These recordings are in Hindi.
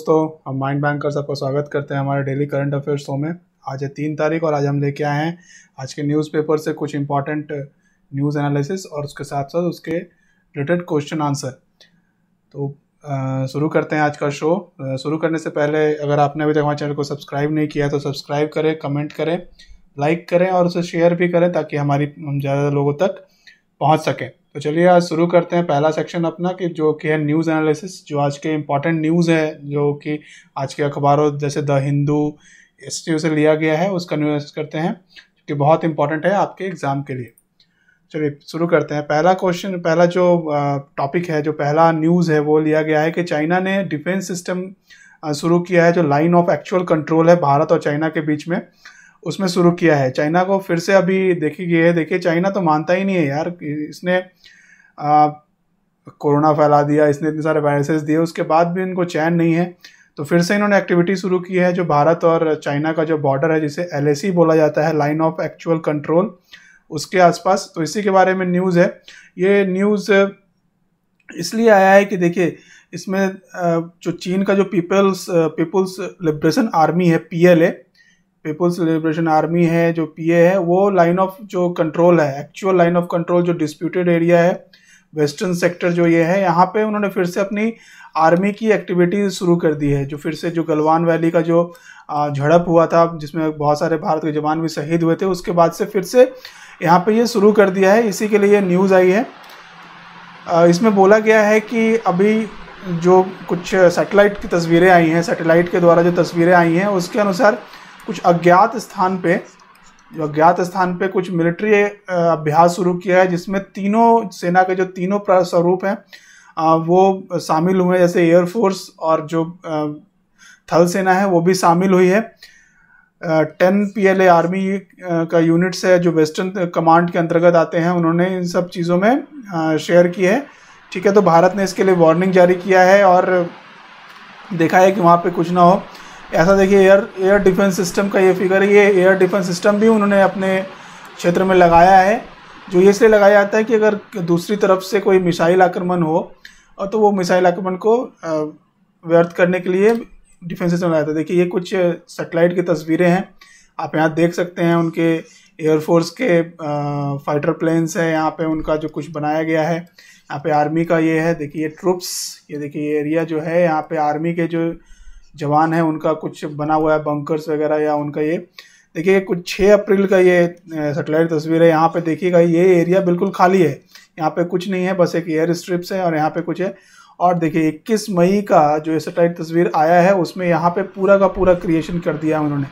दोस्तों हम माइंड बैंकर्स सबका स्वागत करते हैं हमारे डेली करंट अफेयर्स शो में आज है तीन तारीख और आज हम लेके आए हैं आज के न्यूज़पेपर से कुछ इंपॉर्टेंट न्यूज़ एनालिसिस और उसके साथ साथ उसके रिलेटेड क्वेश्चन आंसर तो शुरू करते हैं आज का शो शुरू करने से पहले अगर आपने अभी तक हमारे चैनल को सब्सक्राइब नहीं किया तो सब्सक्राइब करें कमेंट करें लाइक करें और उसे शेयर भी करें ताकि हमारी हम ज़्यादा लोगों तक पहुँच सकें तो चलिए आज शुरू करते हैं पहला सेक्शन अपना कि जो कि है न्यूज़ एनालिसिस जो आज के इम्पॉर्टेंट न्यूज़ है जो कि आज के अखबारों जैसे द हिंदू एस से लिया गया है उसका न्यूज करते हैं कि बहुत इंपॉर्टेंट है आपके एग्ज़ाम के लिए चलिए शुरू करते हैं पहला क्वेश्चन पहला जो टॉपिक है जो पहला न्यूज़ है वो लिया गया है कि चाइना ने डिफेंस सिस्टम शुरू किया है जो लाइन ऑफ एक्चुअल कंट्रोल है भारत और चाइना के बीच में उसमें शुरू किया है चाइना को फिर से अभी देखी गई है देखिए चाइना तो मानता ही नहीं है यार इसने कोरोना फैला दिया इसने इतने सारे वायरसेस दिए उसके बाद भी इनको चैन नहीं है तो फिर से इन्होंने एक्टिविटी शुरू की है जो भारत और चाइना का जो बॉर्डर है जिसे एल बोला जाता है लाइन ऑफ एक्चुअल कंट्रोल उसके आसपास तो इसी के बारे में न्यूज़ है ये न्यूज़ इसलिए आया है कि देखिए इसमें जो चीन का जो पीपल्स पीपल्स लिबरेशन आर्मी है पीएलए पीपल्स लिबरेशन आर्मी है जो पीए है वो लाइन ऑफ जो कंट्रोल है एक्चुअल लाइन ऑफ कंट्रोल जो डिस्प्यूटेड एरिया है वेस्टर्न सेक्टर जो ये है यहाँ पे उन्होंने फिर से अपनी आर्मी की एक्टिविटी शुरू कर दी है जो फिर से जो गलवान वैली का जो झड़प हुआ था जिसमें बहुत सारे भारत के जवान भी शहीद हुए थे उसके बाद से फिर से यहाँ पे ये शुरू कर दिया है इसी के लिए न्यूज़ आई है इसमें बोला गया है कि अभी जो कुछ सैटेलाइट की तस्वीरें आई हैं सैटेलाइट के द्वारा जो तस्वीरें आई हैं उसके अनुसार कुछ अज्ञात स्थान पे जो अज्ञात स्थान पे कुछ मिलिट्री अभ्यास शुरू किया है जिसमें तीनों सेना के जो तीनों स्वरूप हैं वो शामिल हुए हैं जैसे एयरफोर्स और जो थल सेना है वो भी शामिल हुई है ten P L A army का यूनिट्स है जो वेस्टर्न कमांड के अंतर्गत आते हैं उन्होंने इन सब चीज़ों में शेयर की है ठीक है तो भारत ने इसके लिए वार्निंग जारी किया है और देखा है कि वहाँ पे कुछ ना हो ऐसा देखिए एयर एयर डिफेंस सिस्टम का ये फिगर है ये एयर डिफेंस सिस्टम भी उन्होंने अपने क्षेत्र में लगाया है जो ये इसलिए लगाया जाता है कि अगर दूसरी तरफ से कोई मिसाइल आक्रमण हो और तो वो मिसाइल आक्रमण को व्यर्थ करने के लिए डिफेंस सिस्टम लगाया था देखिए ये कुछ सेटेलाइट की तस्वीरें हैं आप यहाँ देख सकते हैं उनके एयरफोर्स के फाइटर प्लेन्स है यहाँ पे उनका जो कुछ बनाया गया है यहाँ पे आर्मी का ये है देखिए ये ट्रुप्स ये देखिए एरिया जो है यहाँ पे आर्मी के जो जवान हैं उनका कुछ बना हुआ है बंकर्स वगैरह या उनका ये देखिए कुछ छः अप्रैल का ये सेटेलाइट तस्वीर है यहाँ पे देखिएगा ये एरिया बिल्कुल खाली है यहाँ पे कुछ नहीं है बस एक एयर स्ट्रिप्स है और यहाँ पे कुछ है और देखिए इक्कीस मई का जो सेटेलाइट तस्वीर आया है उसमें यहाँ पे पूरा का पूरा क्रिएशन कर दिया है उन्होंने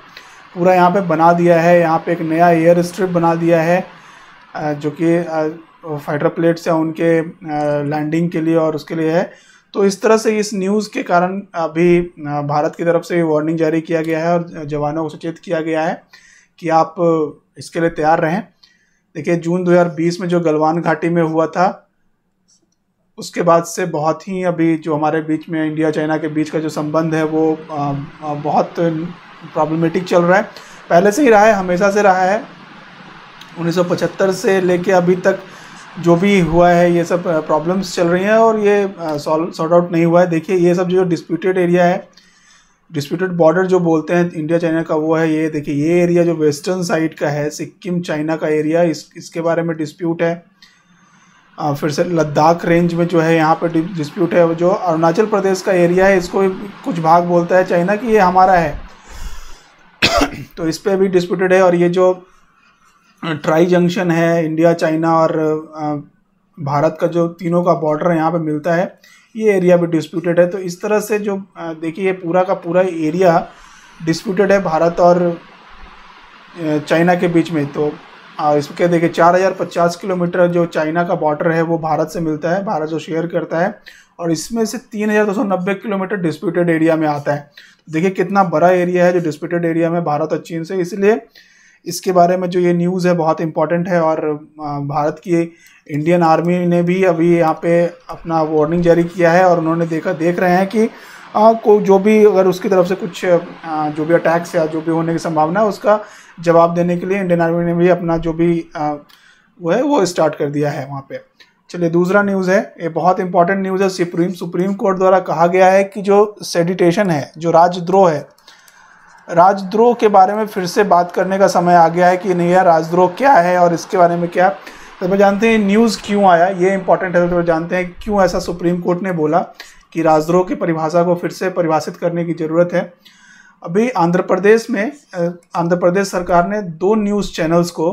पूरा यहाँ पे बना दिया है यहाँ पे एक नया एयर स्ट्रिप बना दिया है जो कि फाइटर प्लेट्स या उनके लैंडिंग के लिए और उसके लिए है तो इस तरह से इस न्यूज़ के कारण अभी भारत की तरफ से वार्निंग जारी किया गया है और जवानों को सचेत किया गया है कि आप इसके लिए तैयार रहें देखिए जून 2020 में जो गलवान घाटी में हुआ था उसके बाद से बहुत ही अभी जो हमारे बीच में इंडिया चाइना के बीच का जो संबंध है वो बहुत प्रॉब्लमेटिक चल रहा है पहले से ही रहा है हमेशा से रहा है 1975 से लेके अभी तक जो भी हुआ है ये सब प्रॉब्लम्स चल रही हैं और ये सॉल्व सॉर्ट आउट नहीं हुआ है देखिए ये सब जो डिस्प्यूटेड एरिया है डिस्प्यूटेड बॉर्डर जो बोलते हैं इंडिया चाइना का वो है ये देखिए ये एरिया जो वेस्टर्न साइड का है सिक्किम चाइना का एरिया इस इसके बारे में डिस्प्यूट है आ, फिर से लद्दाख रेंज में जो है यहाँ पर डिस्प्यूट है जो अरुणाचल प्रदेश का एरिया है इसको कुछ भाग बोलता है चाइना कि ये हमारा है तो इस पर भी डिस्प्यूटेड है और ये जो ट्राई जंक्शन है इंडिया चाइना और भारत का जो तीनों का बॉर्डर है यहाँ पे मिलता है ये एरिया भी डिस्प्यूटेड है तो इस तरह से जो देखिए ये पूरा का पूरा एरिया डिस्प्यूटेड है भारत और चाइना के बीच में तो इसके देखिए चार हज़ार पचास किलोमीटर जो चाइना का बॉर्डर है वो भारत से मिलता है भारत जो शेयर करता है और इसमें से तीन हज़ार दो सौ नब्बे किलोमीटर डिस्प्यूटेड एरिया में आता है तो देखिए कितना बड़ा एरिया है जो डिस्प्यूटेड एरिया में भारत और चीन से इसलिए इसके बारे में जो ये न्यूज़ है बहुत इम्पॉर्टेंट है और भारत की इंडियन आर्मी ने भी अभी यहाँ पे अपना वार्निंग जारी किया है और उन्होंने देखा देख रहे हैं कि आ, को जो भी अगर उसकी तरफ से कुछ आ, जो भी अटैक्स या जो भी होने की संभावना है उसका जवाब देने के लिए इंडियन आर्मी ने भी अपना जो भी आ, वो है वो स्टार्ट कर दिया है वहाँ पे चलिए दूसरा न्यूज़ है ये बहुत इंपॉर्टेंट न्यूज़ है सुप्रीम सुप्रीम कोर्ट द्वारा कहा गया है कि जो सेडिटेशन है जो राजद्रोह है राजद्रोह के बारे में फिर से बात करने का समय आ गया है कि नहीं यार राजद्रोह क्या है और इसके बारे में क्या तो मैं जानते हैं न्यूज़ क्यों आया ये इंपॉर्टेंट है तो जानते हैं क्यों ऐसा सुप्रीम कोर्ट ने बोला कि राजद्रोह की परिभाषा को फिर से परिभाषित करने की ज़रूरत है अभी आंध्र प्रदेश में आंध्र प्रदेश सरकार ने दो न्यूज़ चैनल्स को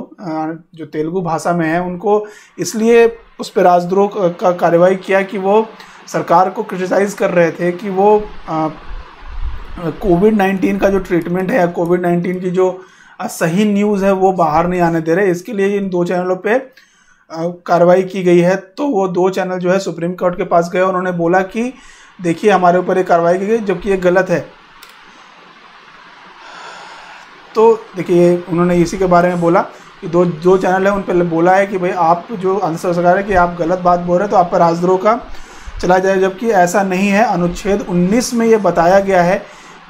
जो तेलुगु भाषा में है उनको इसलिए उस पर राजद्रोह का कार्रवाई किया कि वो सरकार को क्रिटिसाइज़ कर रहे थे कि वो कोविड नाइन्टीन का जो ट्रीटमेंट है या कोविड नाइन्टीन की जो सही न्यूज़ है वो बाहर नहीं आने दे रहे इसके लिए इन दो चैनलों पे कार्रवाई की गई है तो वो दो चैनल जो है सुप्रीम कोर्ट के पास गए उन्होंने बोला कि देखिए हमारे ऊपर ये कार्रवाई की गई जबकि ये गलत है तो देखिए उन्होंने इसी के बारे में बोला कि दो जो चैनल है उन पर बोला है कि भाई आप जो आंसर सरकार है कि आप गलत बात बोल रहे हो तो आप पर राजद्रोह का चला जाए जबकि ऐसा नहीं है अनुच्छेद 19 में ये बताया गया है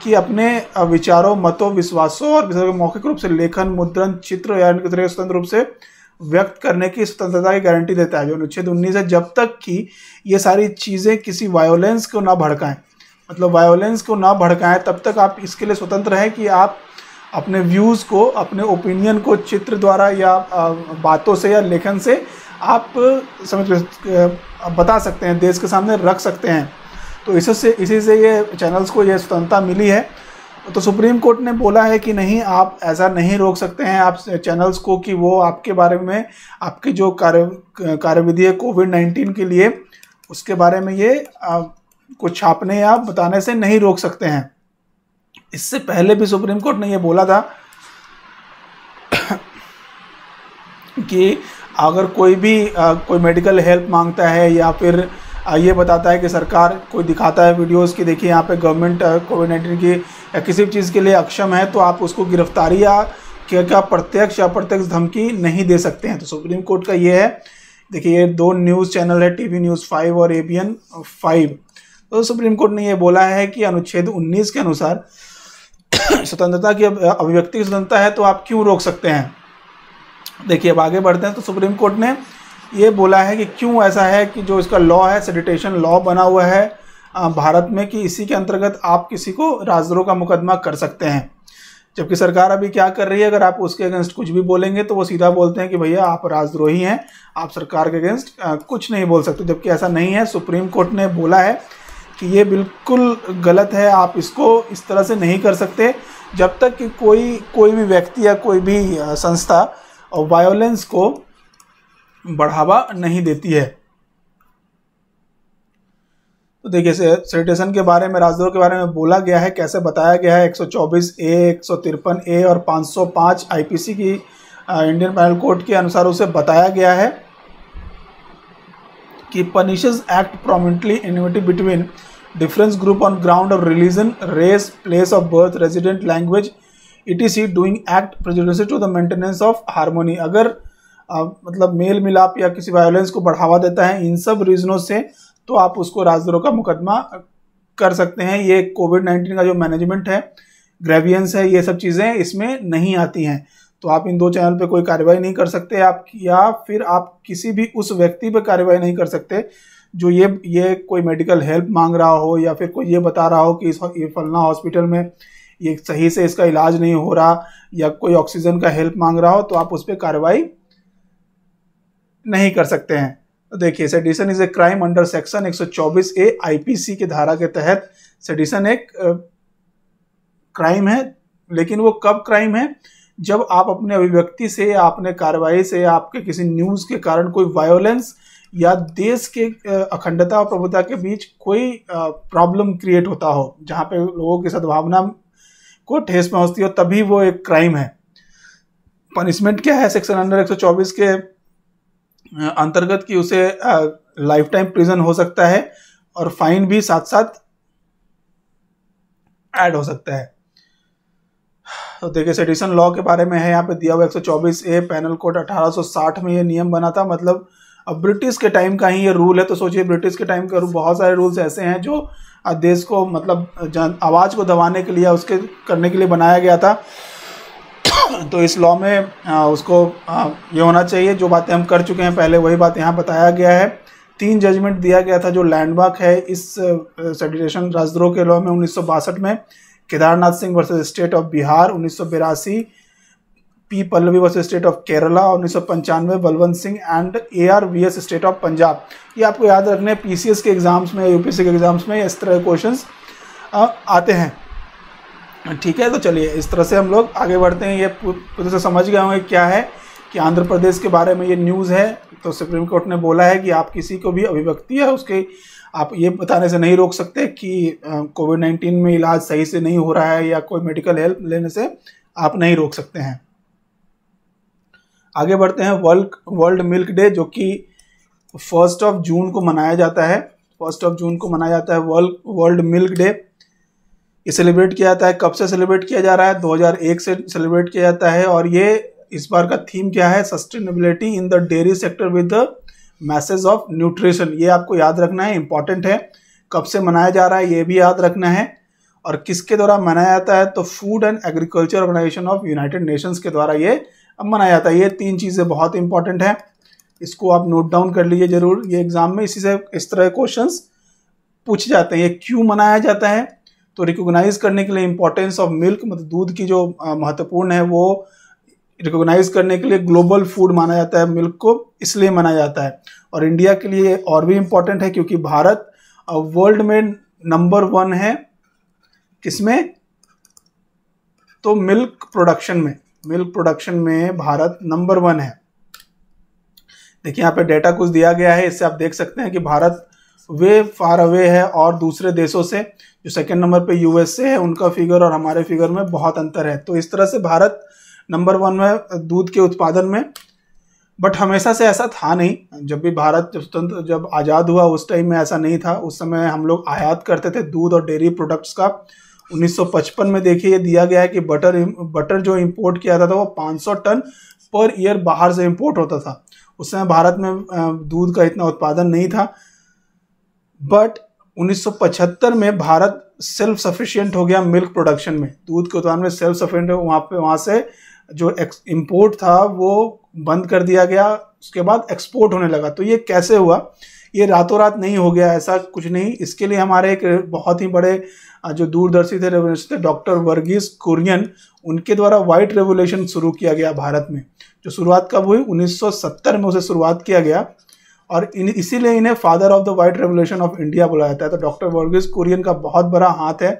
कि अपने विचारों मतों विश्वासों और मौखिक रूप से लेखन मुद्रण चित्र या स्वतंत्र रूप से व्यक्त करने की स्वतंत्रता की गारंटी देता है जो अनुच्छेद उन्नीस है जब तक कि ये सारी चीज़ें किसी वायोलेंस को ना भड़काएं मतलब वायोलेंस को ना भड़काएं तब तक आप इसके लिए स्वतंत्र हैं कि आप अपने व्यूज़ को अपने ओपिनियन को चित्र द्वारा या बातों से या लेखन से आप समझ बता सकते हैं देश के सामने रख सकते हैं तो इससे इसी से ये चैनल्स को ये स्वतंत्रता मिली है तो सुप्रीम कोर्ट ने बोला है कि नहीं आप ऐसा नहीं रोक सकते हैं आप चैनल्स को कि वो आपके बारे में आपकी जो कार्य कार्यविधि है कोविड नाइन्टीन के लिए उसके बारे में ये को छापने या बताने से नहीं रोक सकते हैं इससे पहले भी सुप्रीम कोर्ट ने ये बोला था कि अगर कोई भी कोई मेडिकल हेल्प मांगता है या फिर ये बताता है कि सरकार कोई दिखाता है वीडियोस कि देखिए यहाँ पे गवर्नमेंट कोविड नाइन्टीन की किसी भी चीज़ के लिए अक्षम है तो आप उसको गिरफ्तारी या क्या क्या प्रत्यक्ष या प्रत्यक्ष धमकी नहीं दे सकते हैं तो सुप्रीम कोर्ट का ये है देखिए ये दो न्यूज़ चैनल है टी न्यूज़ फाइव और ए बी एन फाइव तो सुप्रीम कोर्ट ने यह बोला है कि अनुच्छेद उन्नीस के अनुसार स्वतंत्रता की अभिव्यक्ति की स्वतंत्रता है तो आप क्यों रोक सकते हैं देखिए अब आगे बढ़ते हैं तो सुप्रीम कोर्ट ने ये बोला है कि क्यों ऐसा है कि जो इसका लॉ है सेडिटेशन लॉ बना हुआ है भारत में कि इसी के अंतर्गत आप किसी को राजद्रोह का मुकदमा कर सकते हैं जबकि सरकार अभी क्या कर रही है अगर आप उसके अगेंस्ट कुछ भी बोलेंगे तो वो सीधा बोलते हैं कि भैया आप राजद्रोही हैं आप सरकार के अगेंस्ट कुछ नहीं बोल सकते जबकि ऐसा नहीं है सुप्रीम कोर्ट ने बोला है कि ये बिल्कुल गलत है आप इसको इस तरह से नहीं कर सकते जब तक कि कोई कोई भी व्यक्ति या कोई भी संस्था वायोलेंस को बढ़ावा नहीं देती है तो देखिए सेटेशन के बारे में राजद्रोह के बारे में बोला गया है कैसे बताया गया है 124 ए एक ए और 505 आईपीसी की इंडियन पैनल कोड के अनुसार उसे बताया गया है कि punishes act prominently enmity between difference group on ground of religion race place of birth resident language it is he doing act presidency to the maintenance of harmony अगर आ, मतलब मेल मिलाप या किसी वायलेंस को बढ़ावा देता है इन सब रीजनों से तो आप उसको राजद्रोह का मुकदमा कर सकते हैं ये कोविड नाइन्टीन का जो मैनेजमेंट है ग्रेवियंस है ये सब चीज़ें इसमें नहीं आती हैं तो आप इन दो चैनल पे कोई कार्रवाई नहीं कर सकते आप या फिर आप किसी भी उस व्यक्ति पे कार्रवाई नहीं कर सकते जो ये ये कोई मेडिकल हेल्प मांग रहा हो या फिर कोई ये बता रहा हो कि इस ये फलना हॉस्पिटल में ये सही से इसका इलाज नहीं हो रहा या कोई ऑक्सीजन का हेल्प मांग रहा हो तो आप उस पर कार्रवाई नहीं कर सकते हैं तो देखिए sedition is a crime under section 124 A IPC के धारा के तहत सेडिशन एक क्राइम है लेकिन वो कब क्राइम है जब आप अपने अभिव्यक्ति से या अपने कार्रवाई से या आपके किसी न्यूज के कारण कोई वायोलेंस या देश के अखंडता और प्रभुता के बीच कोई प्रॉब्लम क्रिएट होता हो जहाँ पे लोगों की सद्भावना को ठेस पहुँचती हो तभी वो एक क्राइम है पनिशमेंट क्या है सेक्शन अंडर 124 के अंतर्गत की उसे लाइफ टाइम प्रिजन हो सकता है और फाइन भी साथ साथ ऐड हो सकता है तो देखिए सेडिशन लॉ के बारे में है यहाँ पे दिया हुआ एक ए पैनल कोड 1860 में ये नियम बना था मतलब अब ब्रिटिश के टाइम का ही ये रूल है तो सोचिए ब्रिटिश के टाइम का बहुत सारे रूल्स ऐसे हैं जो देश को मतलब आवाज़ को दबाने के लिए उसके करने के लिए बनाया गया था तो इस लॉ में उसको ये होना चाहिए जो बातें हम कर चुके हैं पहले वही बात यहाँ बताया गया है तीन जजमेंट दिया गया था जो लैंडमार्क है इस सेडिटेशन राजद्रोह के लॉ में उन्नीस में Kedarnath Singh versus state of Bihar उन्नीस P Pallavi versus state of Kerala उन्नीस Balwant Singh and A R V S state of Punjab ये आपको याद रखने पी के एग्ज़ाम्स में यूपीएससी के एग्ज़ाम्स में इस तरह के क्वेश्चन आते हैं हाँ, ठीक है तो चलिए इस तरह से हम लोग आगे बढ़ते हैं ये पूरे से तो समझ गए होंगे क्या है कि आंध्र प्रदेश के बारे में ये न्यूज़ है तो सुप्रीम कोर्ट ने बोला है कि आप किसी को भी अभिव्यक्ति है उसके आप ये बताने से नहीं रोक सकते कि कोविड नाइन्टीन में इलाज सही से नहीं हो रहा है या कोई मेडिकल हेल्प लेने से आप नहीं रोक सकते हैं आगे बढ़ते हैं वर्ल्ड वर्ल्ड मिल्क डे जो कि फर्स्ट ऑफ जून को मनाया जाता है फर्स्ट ऑफ जून को मनाया जाता है वर्ल्ड वर्ल्ड मिल्क डे ये सेलिब्रेट किया जाता है कब से सेलिब्रेट किया जा रहा है 2001 से सेलिब्रेट किया जाता है और ये इस बार का थीम क्या है sustainability in the dairy sector with the message of nutrition ये आपको याद रखना है इंपॉर्टेंट है कब से मनाया जा रहा है ये भी याद रखना है और किसके द्वारा मनाया जाता है तो food and agriculture organization of united nations के द्वारा ये अब मनाया जाता है ये तीन चीज़ें बहुत इंपॉर्टेंट हैं इसको आप नोट डाउन कर लीजिए जरूर ये एग्जाम में इसी से इस तरह क्वेश्चन पूछे जाते हैं ये क्यों मनाया जाता है तो रिकोगनाइज करने के लिए इम्पोर्टेंस ऑफ मिल्क मतलब दूध की जो महत्वपूर्ण है वो रिकोगनाइज करने के लिए ग्लोबल फूड माना जाता है मिल्क को इसलिए माना जाता है और इंडिया के लिए और भी इम्पोर्टेंट है क्योंकि भारत वर्ल्ड में नंबर वन है किसमें तो मिल्क प्रोडक्शन में मिल्क प्रोडक्शन में भारत नंबर वन है देखिए यहाँ पे डेटा कुछ दिया गया है इससे आप देख सकते हैं कि भारत वे फार अवे है और दूसरे देशों से जो सेकेंड नंबर पे यूएसए है उनका फिगर और हमारे फिगर में बहुत अंतर है तो इस तरह से भारत नंबर वन में दूध के उत्पादन में बट हमेशा से ऐसा था नहीं जब भी भारत जब स्वतंत्र जब आज़ाद हुआ उस टाइम में ऐसा नहीं था उस समय हम लोग आयात करते थे दूध और डेयरी प्रोडक्ट्स का 1955 में देखिए ये दिया गया है कि बटर बटर जो इम्पोर्ट किया जाता था वो 500 टन पर ईयर बाहर से इम्पोर्ट होता था उस समय भारत में दूध का इतना उत्पादन नहीं था बट 1975 में भारत सेल्फ सफिशियंट हो गया मिल्क प्रोडक्शन में दूध के उत्पादन में सेल्फ सफिशिएंट वहाँ पे वहाँ से जो इम्पोर्ट था वो बंद कर दिया गया उसके बाद एक्सपोर्ट होने लगा तो ये कैसे हुआ ये रातों रात नहीं हो गया ऐसा कुछ नहीं इसके लिए हमारे एक बहुत ही बड़े जो दूरदर्शी थे रेवोल्यूशन थे डॉक्टर वर्गीस कुरियन उनके द्वारा वाइट रेवोल्यूशन शुरू किया गया भारत में जो शुरुआत कब हुई 1970 में उसे शुरुआत किया गया और इन इसीलिए इन्हें father of the white revolution of India बोला जाता है तो डॉक्टर वर्गीज कुरियन का बहुत बड़ा हाथ है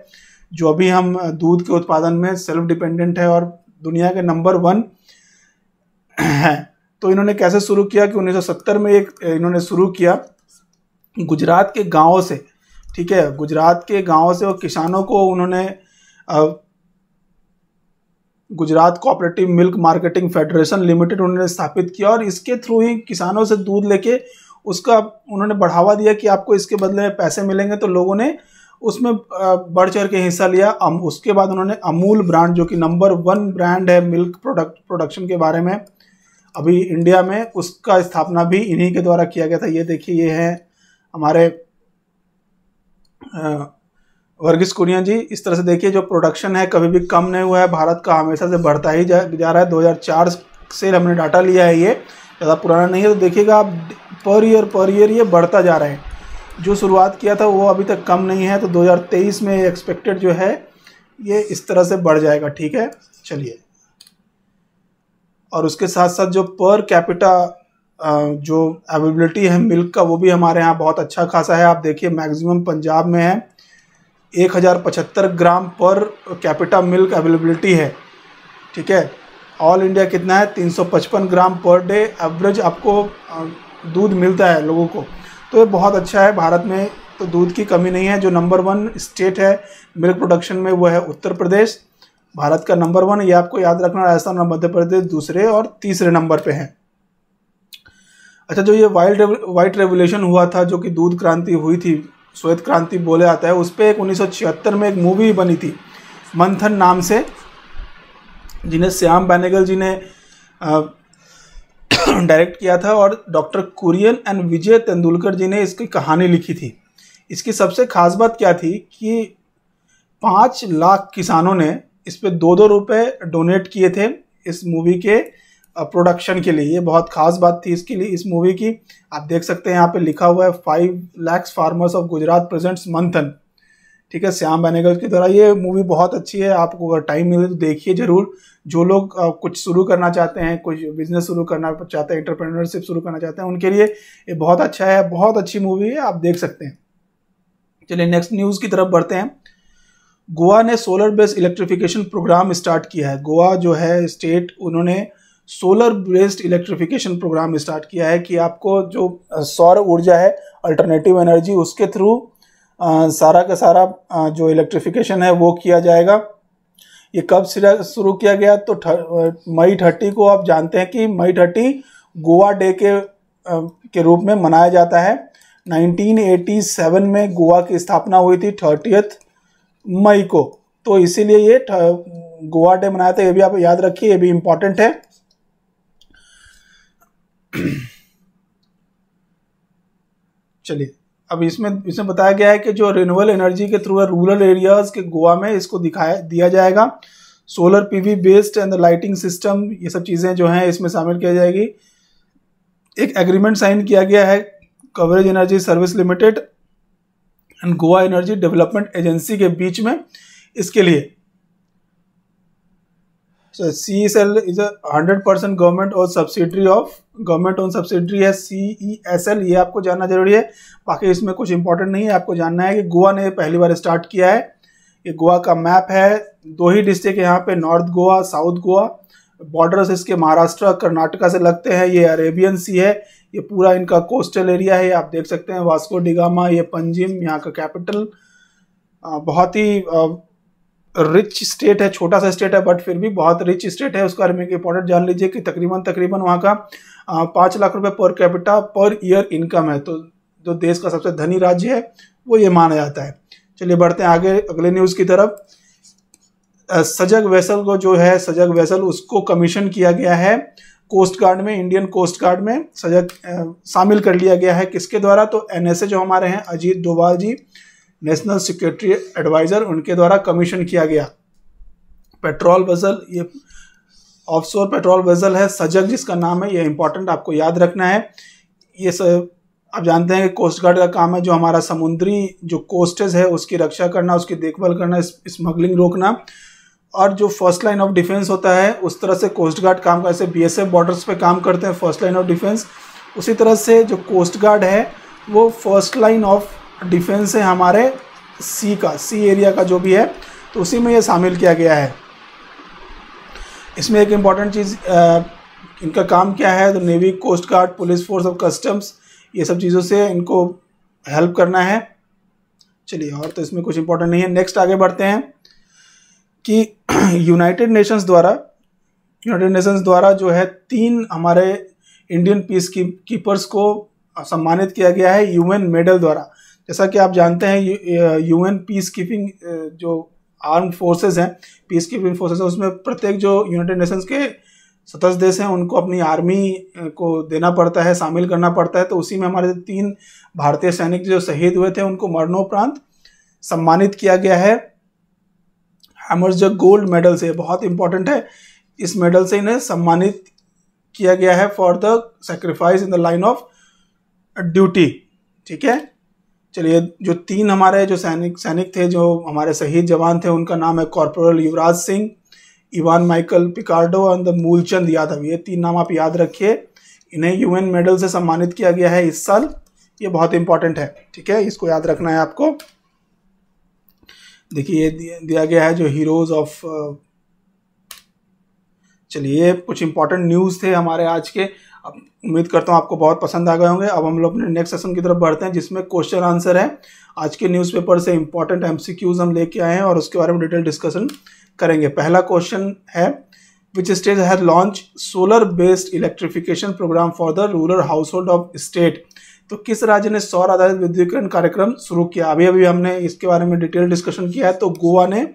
जो अभी हम दूध के उत्पादन में सेल्फ डिपेंडेंट है और दुनिया के नंबर वन हैं तो इन्होंने कैसे शुरू किया कि 1970 में एक इन्होंने शुरू किया गुजरात के गाँव से ठीक है गुजरात के गाँव से और किसानों को उन्होंने Gujarat cooperative milk marketing federation limited उन्होंने स्थापित किया और इसके थ्रू ही किसानों से दूध लेके उसका उन्होंने बढ़ावा दिया कि आपको इसके बदले में पैसे मिलेंगे तो लोगों ने उसमें बढ़ चढ़ के हिस्सा लिया अम उसके बाद उन्होंने अमूल ब्रांड जो कि नंबर वन ब्रांड है मिल्क प्रोडक्ट प्रोडक्शन के बारे में अभी इंडिया में उसका स्थापना भी इन्हीं के द्वारा किया गया था ये देखिए ये है हमारे आ, वर्गीस कुरियन जी इस तरह से देखिए जो प्रोडक्शन है कभी भी कम नहीं हुआ है भारत का हमेशा से बढ़ता ही जा, जा रहा है 2004 से हमने डाटा लिया है ये ज़्यादा पुराना नहीं है तो देखिएगा आप पर ईयर पर ईयर ये बढ़ता जा रहा है जो शुरुआत किया था वो अभी तक कम नहीं है तो 2023 में एक्सपेक्टेड जो है ये इस तरह से बढ़ जाएगा ठीक है चलिए और उसके साथ साथ जो पर कैपिटा जो अवेबिलिटी है मिल्क का वो भी हमारे यहाँ बहुत अच्छा खासा है आप देखिए मैक्सिमम पंजाब में है एक हज़ार पचहत्तर ग्राम पर कैपिटा मिल्क अवेलेबिलिटी है ठीक है ऑल इंडिया कितना है तीन सौ पचपन ग्राम पर डे एवरेज आपको दूध मिलता है लोगों को तो ये बहुत अच्छा है भारत में तो दूध की कमी नहीं है जो नंबर वन स्टेट है मिल्क प्रोडक्शन में वो है उत्तर प्रदेश भारत का नंबर वन ये आपको याद रखना राजस्थान और मध्य प्रदेश दूसरे और तीसरे नंबर पे है अच्छा जो ये वाइल्ड वाइट रेवोल्यूशन हुआ था जो कि दूध क्रांति हुई थी श्वेत क्रांति बोले जाता है उस पर एक उन्नीस में एक मूवी बनी थी मंथन नाम से जिन्हें श्याम बैनेगल जी ने डायरेक्ट किया था और डॉक्टर कुरियन एंड विजय तेंदुलकर जी ने इसकी कहानी लिखी थी इसकी सबसे खास बात क्या थी कि पाँच लाख किसानों ने इस पर दो दो रुपये डोनेट किए थे इस मूवी के प्रोडक्शन के लिए ये बहुत खास बात थी इसके लिए इस मूवी की आप देख सकते हैं यहाँ पे लिखा हुआ है five lakhs farmers of Gujarat presents Manthan ठीक है श्याम बेनेगल के द्वारा ये मूवी बहुत अच्छी है आपको अगर टाइम मिले तो देखिए जरूर जो लोग कुछ शुरू करना चाहते हैं कुछ बिजनेस शुरू करना चाहते हैं इंटरप्रेनरशिप शुरू करना चाहते हैं उनके लिए ये बहुत अच्छा है बहुत अच्छी मूवी है आप देख सकते हैं चलिए नेक्स्ट न्यूज़ की तरफ बढ़ते हैं गोवा ने solar based electrification program start किया है गोवा जो है स्टेट उन्होंने solar based electrification program start किया है कि आपको जो सौर ऊर्जा है अल्टरनेटिव एनर्जी उसके थ्रू सारा का सारा जो इलेक्ट्रिफिकेशन है वो किया जाएगा ये कब शुरू किया गया तो मई थर्टी को आप जानते हैं कि मई थर्टी गोवा डे के के रूप में मनाया जाता है 1987 में गोवा की स्थापना हुई थी थर्टियथ मई को तो इसीलिए ये गोवा डे मनाया था ये भी आप याद रखिए ये भी इम्पॉर्टेंट है चलिए अब इसमें इसमें बताया गया है कि जो रिन्यूअल एनर्जी के थ्रू रूरल एरियाज के गोवा में इसको दिखाया दिया जाएगा solar PV based and lighting system ये सब चीज़ें जो हैं इसमें शामिल किया जाएगी एक एग्रीमेंट साइन किया गया है coverage energy service limited and Goa energy development agency के बीच में इसके लिए C S L is a hundred percent government और subsidiary of government own subsidiary है सी ई एस एल ये आपको जानना जरूरी है बाकी इसमें कुछ इंपॉर्टेंट नहीं है आपको जानना है कि गोवा ने पहली बार स्टार्ट किया है ये गोवा का मैप है दो ही डिस्ट्रिक्ट यहाँ पे north Goa south Goa borders इसके महाराष्ट्र कर्नाटका से लगते हैं ये अरेबियन सी है ये पूरा इनका कोस्टल एरिया है आप देख सकते हैं वास्को डिगामा ये पंजिम यहाँ का कैपिटल बहुत ही रिच स्टेट है छोटा सा स्टेट है बट फिर भी बहुत रिच स्टेट है उसका अर्मी की इंपॉर्टेंट जान लीजिए कि तकरीबन तकरीबन वहाँ का पाँच लाख रुपए per capita per year income है तो जो देश का सबसे धनी राज्य है वो ये माना जाता है चलिए बढ़ते हैं आगे अगले न्यूज़ की तरफ सजग वैसल को जो है सजग वैसल उसको कमीशन किया गया है कोस्ट गार्ड में इंडियन कोस्ट गार्ड में सजग शामिल कर लिया गया है किसके द्वारा तो एनएसए जो हमारे हैं Ajit Doval ji national security adviser उनके द्वारा कमीशन किया गया पेट्रोल बजल ये ऑफशोर पेट्रोल बजल है सजग जिसका नाम है ये इंपॉर्टेंट आपको याद रखना है ये सब आप जानते हैं कि कोस्ट गार्ड का काम है जो हमारा समुद्री जो कोस्टेज है उसकी रक्षा करना उसकी देखभाल करना स्मगलिंग रोकना और जो फर्स्ट लाइन ऑफ डिफेंस होता है उस तरह से कोस्ट गार्ड काम करते हैं बीएसएफ बॉर्डर्स पे काम करते हैं फर्स्ट लाइन ऑफ डिफेंस उसी तरह से जो कोस्ट गार्ड है वो फर्स्ट लाइन ऑफ डिफेंस है हमारे सी का सी एरिया का जो भी है तो उसी में ये शामिल किया गया है इसमें एक इम्पॉर्टेंट चीज़ इनका काम क्या है तो navy coast guard police force और कस्टम्स ये सब चीज़ों से इनको हेल्प करना है चलिए और तो इसमें कुछ इम्पोर्टेंट नहीं है नेक्स्ट आगे बढ़ते हैं कि यूनाइटेड नेशंस द्वारा यूनाइटेड नेशंस द्वारा जो है तीन हमारे इंडियन पीस कीपर्स को सम्मानित किया गया है यूएन मेडल द्वारा जैसा कि आप जानते हैं यू एन पीस कीपिंग जो आर्म फोर्सेज हैं पीस कीपिंग फोर्सेज हैं उसमें प्रत्येक जो यूनाइटेड नेशंस के सदस्य देश हैं उनको अपनी आर्मी को देना पड़ता है शामिल करना पड़ता है तो उसी में हमारे तीन भारतीय सैनिक जो शहीद हुए थे उनको मरणोपरांत सम्मानित किया गया है हैमर्स जो गोल्ड मेडल से बहुत इंपॉर्टेंट है इस मेडल से इन्हें सम्मानित किया गया है for the sacrifice in the line of duty ठीक है चलिए जो तीन हमारे जो सैनिक सैनिक थे जो हमारे शहीद जवान थे उनका नाम है corporal Yuvraj Singh Ivan Michael Picardo and Moolchand Yadav ये तीन नाम आप याद रखिए इन्हें यूएन मेडल से सम्मानित किया गया है इस साल ये बहुत इंपॉर्टेंट है ठीक है इसको याद रखना है आपको देखिए ये दिया गया है जो हीरोज ऑफ चलिए कुछ इंपॉर्टेंट न्यूज़ थे हमारे आज के अब उम्मीद करता हूँ आपको बहुत पसंद आ गए होंगे अब हम लोग अपने नेक्स्ट सेशन की तरफ बढ़ते हैं जिसमें क्वेश्चन आंसर है आज के न्यूज़पेपर से इंपॉर्टेंट क्यूज हम लेके आए हैं और उसके बारे में डिटेल डिस्कशन करेंगे पहला क्वेश्चन है which state has launch solar based electrification program for the rural household of state तो किस राज्य ने सौर आधारित विद्युतीकरण कार्यक्रम शुरू किया अभी अभी हमने इसके बारे में डिटेल डिस्कशन किया है तो गोवा ने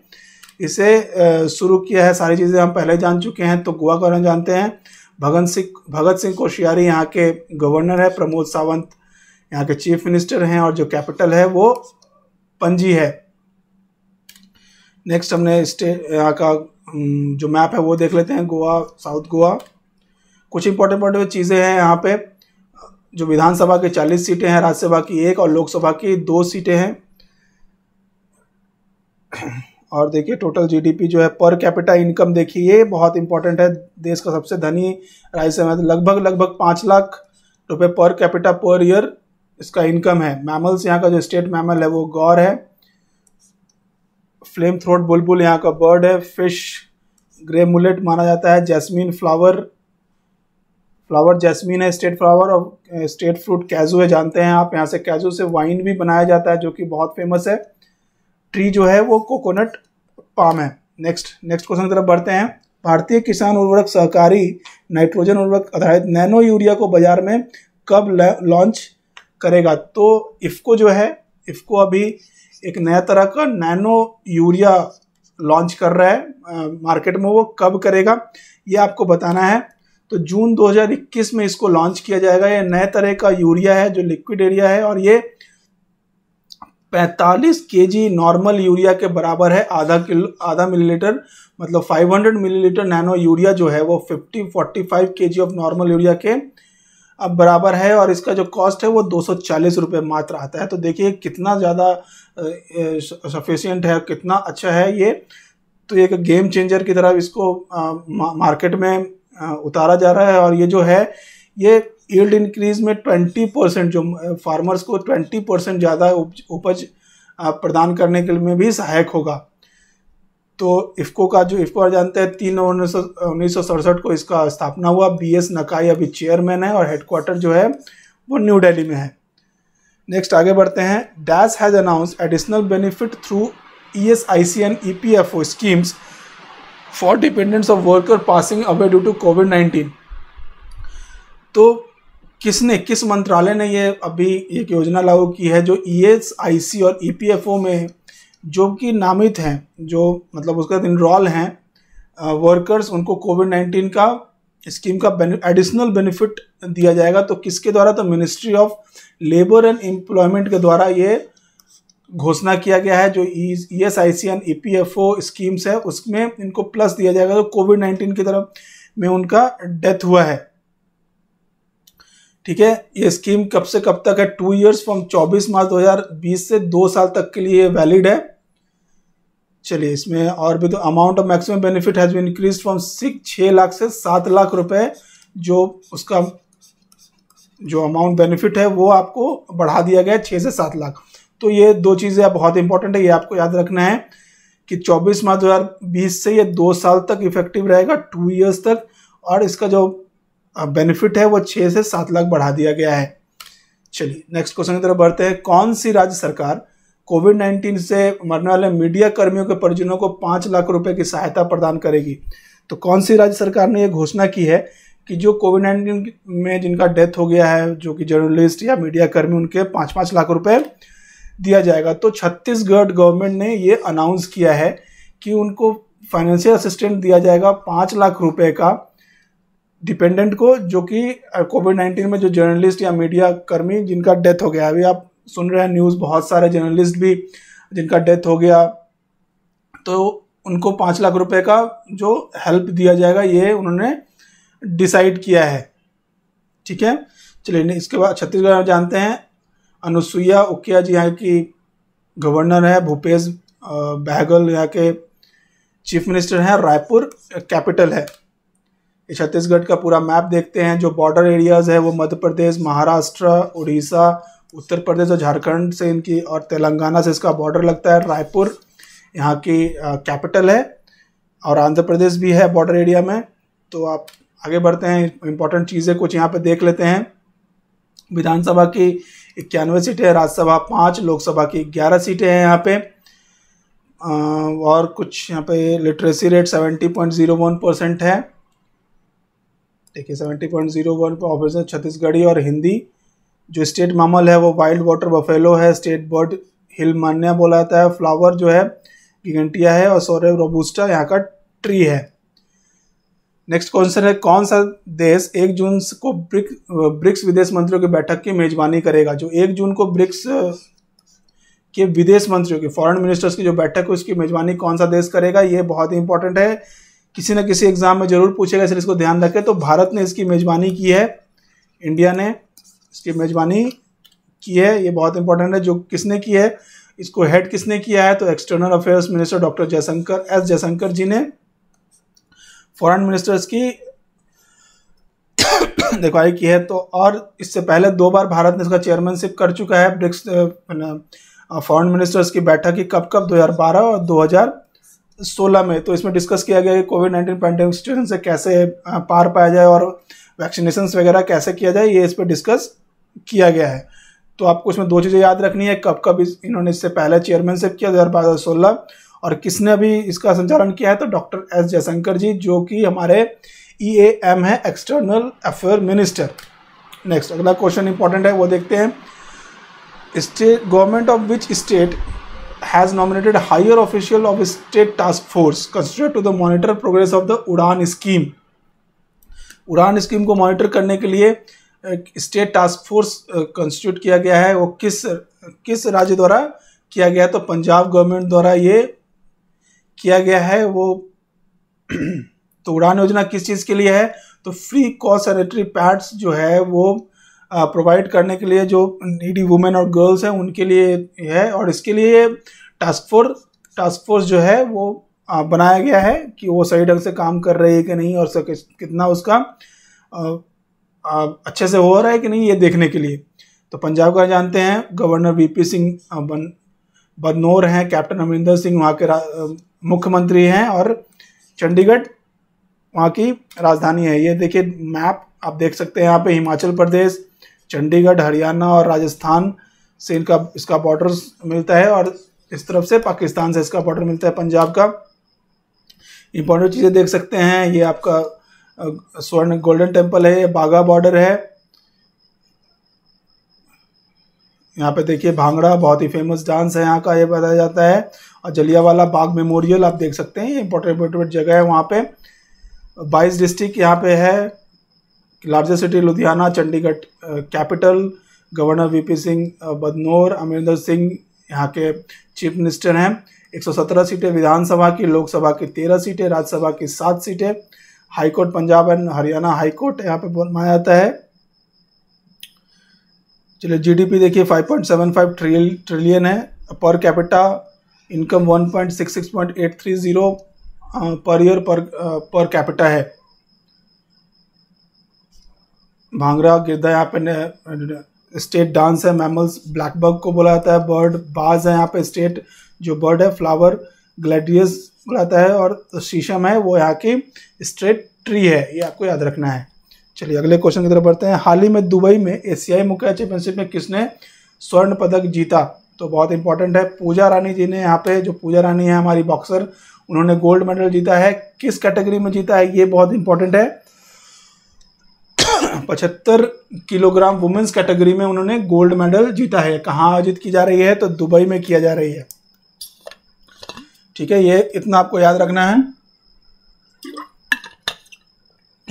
इसे शुरू किया है सारी चीज़ें हम पहले जान चुके हैं तो गोवा के बारे में जानते हैं भगत सिंह भगत सिंह कोशियारी यहाँ के गवर्नर है प्रमोद सावंत यहाँ के चीफ मिनिस्टर हैं और जो कैपिटल है वो पंजी है नेक्स्ट हमने स्टेट यहाँ का जो मैप है वो देख लेते हैं गोवा साउथ गोवा कुछ इंपॉर्टेंट इंपॉर्टेंट चीज़ें हैं यहाँ पे जो विधानसभा की चालीस सीटें हैं राज्यसभा की एक और लोकसभा की दो सीटें हैं और देखिए टोटल जीडीपी जो है पर कैपिटा इनकम देखिए ये बहुत इंपॉर्टेंट है देश का सबसे धनी राज्य में लगभग लगभग पाँच लाख रुपये पर कैपिटा पर ईयर इसका इनकम है मैमल्स यहाँ का जो स्टेट मैमल है वो गौर है फ्लेम थ्रोट बुलबुल यहाँ का बर्ड है फिश ग्रे मुलेट माना जाता है जैस्मीन फ्लावर फ्लावर जैस्मीन है स्टेट फ्लावर और स्टेट फ्रूट कैजू है जानते हैं आप यहाँ से कैजू से वाइन भी बनाया जाता है जो कि बहुत फेमस है ट्री जो है वो कोकोनट पाम है नेक्स्ट नेक्स्ट क्वेश्चन की तरफ बढ़ते हैं भारतीय किसान उर्वरक सहकारी नाइट्रोजन उर्वरक आधारित नैनो यूरिया को बाजार में कब लॉन्च करेगा तो इफ़को जो है इफ़को अभी एक नया तरह का नैनो यूरिया लॉन्च कर रहा है मार्केट में वो कब करेगा ये आपको बताना है तो जून 2021 में इसको लॉन्च किया जाएगा ये नए तरह का यूरिया है जो लिक्विड एरिया है और ये 45 केजी नॉर्मल यूरिया के बराबर है आधा किलो आधा मिलीलीटर मतलब 500 मिलीलीटर नैनो यूरिया जो है वो 50 45 केजी ऑफ नॉर्मल यूरिया के अब बराबर है और इसका जो कॉस्ट है वो दो सौ मात्र आता है तो देखिए कितना ज़्यादा सफिशियंट है कितना अच्छा है ये तो एक गेम चेंजर की तरह इसको आ, मार्केट में आ, उतारा जा रहा है और ये जो है ये यील्ड इंक्रीज में ट्वेंटी परसेंट जो फार्मर्स को ट्वेंटी परसेंट ज़्यादा उपज प्रदान करने के लिए भी सहायक होगा तो इफ्को का जो इफ्को जानते हैं तीन नवंबर उन्नीस सौ सड़सठ को इसका स्थापना हुआ बी एस नकाई अभी चेयरमैन है और हेडक्वार्टर जो है वो न्यू दिल्ली में है नेक्स्ट आगे बढ़ते हैं dash has announce additional benefit through E S I C and E P F O schemes for dependents of worker passing away due to covid nineteen तो किसने किस मंत्रालय ने ये अभी एक योजना लागू की है जो ई e और ई e में जो कि नामित हैं जो मतलब उसके बाद इनरोल हैं वर्कर्स उनको कोविड नाइन्टीन का स्कीम का एडिशनल बेनिफिट दिया जाएगा तो किसके द्वारा तो ministry of labour and employment के द्वारा ये घोषणा किया गया है जो E S I C and E P F O schemes है उसमें इनको प्लस दिया जाएगा तो कोविड नाइन्टीन की तरफ में उनका डेथ हुआ है ठीक है ये स्कीम कब से कब तक है टू इयर्स फ्रॉम 24 मार्च 2020 से दो साल तक के लिए वैलिड है चलिए इसमें और भी तो amount of maximum benefit has been increase from six छः लाख से सात लाख रुपए जो उसका जो अमाउंट बेनिफिट है वो आपको बढ़ा दिया गया है छः से सात लाख तो ये दो चीज़ें बहुत इंपॉर्टेंट है ये आपको याद रखना है कि 24 मार्च 2020 से ये दो साल तक इफेक्टिव रहेगा टू ईयर्स तक और इसका जो बेनिफिट है वो छः से सात लाख बढ़ा दिया गया है चलिए नेक्स्ट क्वेश्चन की तरफ बढ़ते हैं कौन सी राज्य सरकार कोविड नाइन्टीन से मरने वाले मीडिया कर्मियों के परिजनों को पाँच लाख रुपए की सहायता प्रदान करेगी तो कौन सी राज्य सरकार ने यह घोषणा की है कि जो कोविड नाइन्टीन में जिनका डेथ हो गया है जो कि जर्नलिस्ट या मीडिया कर्मी उनके पाँच पाँच लाख रुपये दिया जाएगा तो छत्तीसगढ़ गवर्नमेंट ने ये अनाउंस किया है कि उनको फाइनेंशियल असिस्टेंट दिया जाएगा पाँच लाख रुपए का डिपेंडेंट को जो कि कोविड नाइन्टीन में जो जर्नलिस्ट या मीडिया कर्मी जिनका डेथ हो गया अभी आप सुन रहे हैं न्यूज़ बहुत सारे जर्नलिस्ट भी जिनका डेथ हो गया तो उनको पाँच लाख रुपए का जो हेल्प दिया जाएगा ये उन्होंने डिसाइड किया है ठीक है चलिए इसके बाद छत्तीसगढ़ में जानते हैं अनुसुईया उकिया जी यहाँ की गवर्नर है भूपेश बहगल यहाँ के चीफ मिनिस्टर हैं रायपुर कैपिटल है छत्तीसगढ़ का पूरा मैप देखते हैं जो बॉर्डर एरियाज है वो मध्य प्रदेश महाराष्ट्र उड़ीसा उत्तर प्रदेश और झारखंड से इनकी और तेलंगाना से इसका बॉर्डर लगता है रायपुर यहाँ की कैपिटल है और आंध्र प्रदेश भी है बॉर्डर एरिया में तो आप आगे बढ़ते हैं इंपॉर्टेंट चीज़ें कुछ यहाँ पे देख लेते हैं विधानसभा की इक्यानवे सीटें हैं राज्यसभा पाँच लोकसभा की ग्यारह सीटें हैं यहाँ पे और कुछ यहाँ पे literacy rate seventy point zero one percent है देखिए सेवेंटी पॉइंट जीरो वन पर ऑपरेशन छत्तीसगढ़ी और हिंदी जो स्टेट मामल है वो वाइल्ड वाटर बफेलो है स्टेट बर्ड हिल मान्या बोला जाता है फ्लावर जो है गिगंटिया है और सौरभ रोबूस्टा यहाँ का ट्री है नेक्स्ट क्वेश्चन है कौन सा देश एक जून को ब्रिक ब्रिक्स विदेश मंत्रियों की बैठक की मेजबानी करेगा जो एक जून को ब्रिक्स के विदेश मंत्रियों की फॉरेन मिनिस्टर्स की जो बैठक है उसकी मेजबानी कौन सा देश करेगा ये बहुत ही इंपॉर्टेंट है किसी न किसी एग्जाम में जरूर पूछेगा इसलिए इसको ध्यान रखें तो भारत ने इसकी मेजबानी की है इंडिया ने इसकी मेजबानी की है ये बहुत इंपॉर्टेंट है जो किसने की है इसको हेड किसने किया है तो external affairs minister doctor Jaishankar S Jaishankar ji ने फॉरेन मिनिस्टर्स की देखवाई की है तो और इससे पहले दो बार भारत ने इसका चेयरमैनशिप कर चुका है ब्रिक्स फॉरेन मिनिस्टर्स की बैठक की कब कब 2012 और सोलह में तो इसमें डिस्कस किया गया कि कोविड नाइन्टीन पैंडेमिक सिचुएशन से कैसे पार पाया जाए और वैक्सीनेशन वगैरह कैसे किया जाए ये इस पर डिस्कस किया गया है तो आपको इसमें दो चीज़ें याद रखनी है कब कब इस इन्होंने इससे पहले चेयरमैनशिप किया दो हज़ार बारह सोलह और किसने अभी इसका संचालन किया है तो डॉक्टर एस जयशंकर जी जो कि हमारे ई ए एम है एक्सटर्नल अफेयर मिनिस्टर नेक्स्ट अगला क्वेश्चन इंपॉर्टेंट है वो देखते हैं state government of which state has nominated higher official of state task force constituted to the monitor progress of the Udan scheme Udan scheme को मॉनिटर करने के लिए स्टेट टास्क फोर्स कंस्टिट्यूट किया गया है वो किस किस राज्य द्वारा किया गया तो पंजाब गवर्नमेंट द्वारा ये किया गया है वो तो उड़ान योजना किस चीज़ के लिए है तो फ्री कॉस्ट सैनिटरी पैड्स जो है वो प्रोवाइड करने के लिए जो नीडी वुमेन और गर्ल्स हैं उनके लिए है और इसके लिए टास्क फोर्स टास्क फोर्स जो है वो बनाया गया है कि वो सही ढंग से काम कर रही है कि नहीं और कितना उसका अच्छे से हो रहा है कि नहीं ये देखने के लिए तो पंजाब का जानते हैं गवर्नर वीपी सिंह बन बदनौर हैं कैप्टन अमरिंदर सिंह वहाँ के मुख्यमंत्री हैं और चंडीगढ़ वहाँ की राजधानी है ये देखिए मैप आप देख सकते हैं यहाँ पे हिमाचल प्रदेश चंडीगढ़ हरियाणा और राजस्थान से इनका इसका बॉर्डर मिलता है और इस तरफ से पाकिस्तान से इसका बॉर्डर मिलता है पंजाब का इम्पोर्टेंट चीज़ें देख सकते हैं ये आपका स्वर्ण गोल्डन टेम्पल है ये बाघा बॉर्डर है यहाँ पे देखिए भांगड़ा बहुत ही फेमस डांस है यहाँ का ये बताया जाता है और जलियावाला बाग मेमोरियल आप देख सकते हैं ये इंपॉर्टेंट इंपॉर्टेंट जगह है वहाँ पे बाईस डिस्ट्रिक्ट यहाँ पे है largest city Ludhiana Chandigarh capital governor VP Singh Badnore Amarinder Singh यहाँ के चीफ मिनिस्टर हैं 117 सीटें विधानसभा की लोकसभा की 13 सीटें राज्यसभा की 7 सीटें high court Punjab and Haryana high court यहाँ पे बनवाया जाता है चलिए जीडीपी देखिए 5.75 ट्रिल ट्रिलियन है per capita income 1.66.830 per year पर पर कैपिटा है भांगरा गिरदा यहाँ पे स्टेट डांस है मैमल्स ब्लैकबर्ग को बोला जाता है बर्ड बाज है यहाँ पे स्टेट जो बर्ड है फ्लावर ग्लेडियस बुलाता है और शीशम है वो यहाँ की स्ट्रेट ट्री है ये आपको याद रखना है चलिए अगले क्वेश्चन की तरफ बढ़ते हैं हाल ही में दुबई में एशियाई मुखिया चैंपियनशिप में किसने स्वर्ण पदक जीता तो बहुत इंपॉर्टेंट है पूजा रानी जी ने यहाँ पे जो पूजा रानी है हमारी बॉक्सर उन्होंने गोल्ड मेडल जीता है किस कैटेगरी में जीता है ये बहुत इंपॉर्टेंट है पचहत्तर किलोग्राम वुमेन्स कैटेगरी में उन्होंने गोल्ड मेडल जीता है कहाँ आयोजित की जा रही है तो दुबई में किया जा रही है ठीक है ये इतना आपको याद रखना है